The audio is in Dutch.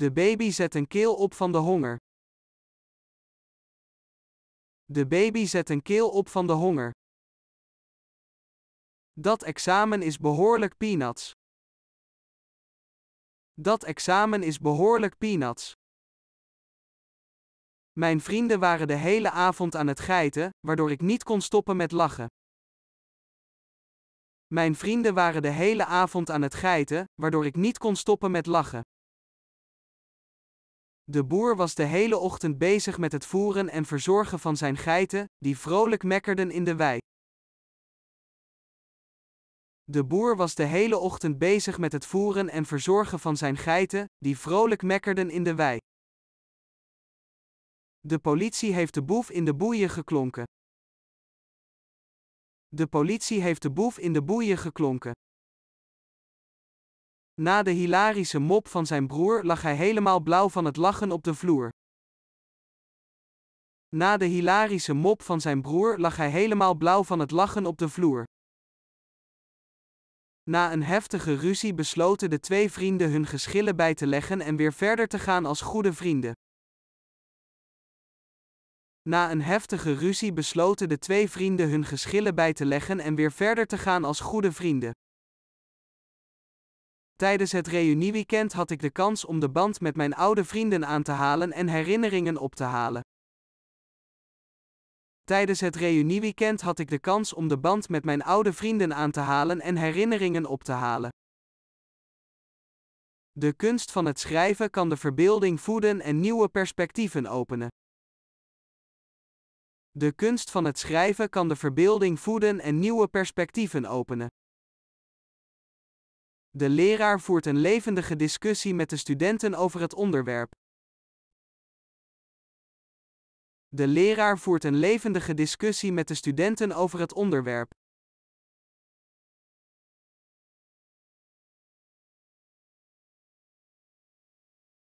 De baby zet een keel op van de honger. De baby zet een keel op van de honger. Dat examen is behoorlijk peanuts. Dat examen is behoorlijk peanuts. Mijn vrienden waren de hele avond aan het geiten, waardoor ik niet kon stoppen met lachen. Mijn vrienden waren de hele avond aan het geiten, waardoor ik niet kon stoppen met lachen. De boer was de hele ochtend bezig met het voeren en verzorgen van zijn geiten, die vrolijk mekkerden in de wei. De boer was de hele ochtend bezig met het voeren en verzorgen van zijn geiten, die vrolijk mekkerden in de wei. De politie heeft de boef in de boeien geklonken. De politie heeft de boef in de boeien geklonken. Na de hilarische mop van zijn broer lag hij helemaal blauw van het lachen op de vloer. Na de hilarische mop van zijn broer lag hij helemaal blauw van het lachen op de vloer. Na een heftige ruzie besloten de twee vrienden hun geschillen bij te leggen en weer verder te gaan als goede vrienden. Na een heftige ruzie besloten de twee vrienden hun geschillen bij te leggen en weer verder te gaan als goede vrienden. Tijdens het reunieweekend had ik de kans om de band met mijn oude vrienden aan te halen en herinneringen op te halen. Tijdens het reunieweekend had ik de kans om de band met mijn oude vrienden aan te halen en herinneringen op te halen. De kunst van het schrijven kan de verbeelding voeden en nieuwe perspectieven openen. De kunst van het schrijven kan de verbeelding voeden en nieuwe perspectieven openen. De leraar voert een levendige discussie met de studenten over het onderwerp. De leraar voert een levendige discussie met de studenten over het onderwerp.